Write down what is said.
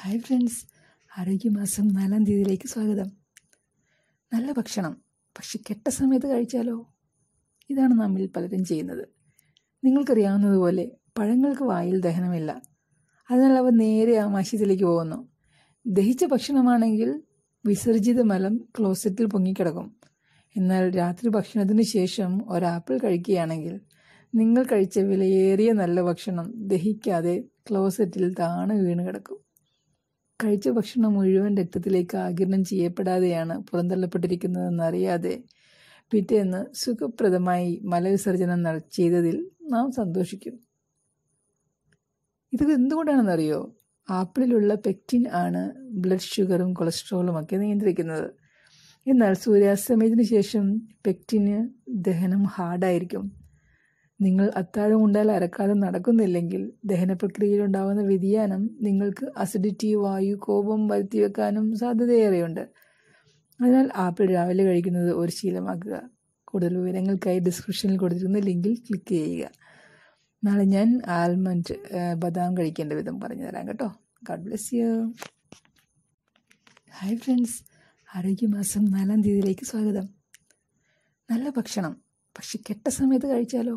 hi friends ആരോഗ്യമാസം നാലാം തീയതിയിലേക്ക് സ്വാഗതം നല്ല ഭക്ഷണം പക്ഷെ കെട്ട സമയത്ത് കഴിച്ചാലോ ഇതാണ് നമ്മിൽ പലരും ചെയ്യുന്നത് നിങ്ങൾക്കറിയാവുന്നതുപോലെ പഴങ്ങൾക്ക് വായിൽ ദഹനമില്ല അതിനാൽ അവ നേരെ ആമാശയത്തിലേക്ക് പോകുന്നു ദഹിച്ച ഭക്ഷണമാണെങ്കിൽ വിസർജിത മലം ക്ലോസറ്റിൽ പൊങ്ങിക്കിടക്കും എന്നാൽ രാത്രി ഭക്ഷണത്തിന് ശേഷം ഒരാപ്പിൾ കഴിക്കുകയാണെങ്കിൽ നിങ്ങൾ കഴിച്ച വിലയേറിയ നല്ല ഭക്ഷണം ദഹിക്കാതെ ക്ലോസറ്റിൽ താണ് വീണ് കിടക്കും കഴിച്ച ഭക്ഷണം മുഴുവൻ രക്തത്തിലേക്ക് ആകിരണം ചെയ്യപ്പെടാതെയാണ് പുറന്തള്ളപ്പെട്ടിരിക്കുന്നതെന്നറിയാതെ പിറ്റേന്ന് സുഖപ്രദമായി മലവിസർജനം ചെയ്തതിൽ നാം സന്തോഷിക്കും ഇത് എന്തുകൊണ്ടാണെന്നറിയോ ആപ്പിളിലുള്ള പെക്റ്റിൻ ആണ് ബ്ലഡ് ഷുഗറും കൊളസ്ട്രോളും ഒക്കെ നിയന്ത്രിക്കുന്നത് എന്നാൽ സൂര്യാസ്തമയത്തിന് ശേഷം പെക്റ്റിന് ദഹനം ഹാർഡായിരിക്കും നിങ്ങൾ അത്താഴം ഉണ്ടായാൽ അരക്കാലം നടക്കുന്നില്ലെങ്കിൽ ദഹനപ്രക്രിയയിലുണ്ടാകുന്ന വ്യതിയാനം നിങ്ങൾക്ക് അസിഡിറ്റി വായു കോപം വരുത്തിവെക്കാനും സാധ്യതയേറെയുണ്ട് അതിനാൽ ആപ്പിൾ രാവിലെ കഴിക്കുന്നത് ഒരു ശീലമാക്കുക കൂടുതൽ വിവരങ്ങൾക്കായി ഡിസ്ക്രിപ്ഷനിൽ കൊടുത്തിരുന്ന ലിങ്കിൽ ക്ലിക്ക് ചെയ്യുക നാളെ ഞാൻ ആൽമണ്ട് ബദാം കഴിക്കേണ്ട വിധം പറഞ്ഞു തരാം കേട്ടോ God bless you hi friends ആരോഗ്യമാസം നാലാം തീയതിയിലേക്ക് സ്വാഗതം നല്ല ഭക്ഷണം പക്ഷെ കെട്ട സമയത്ത് കഴിച്ചാലോ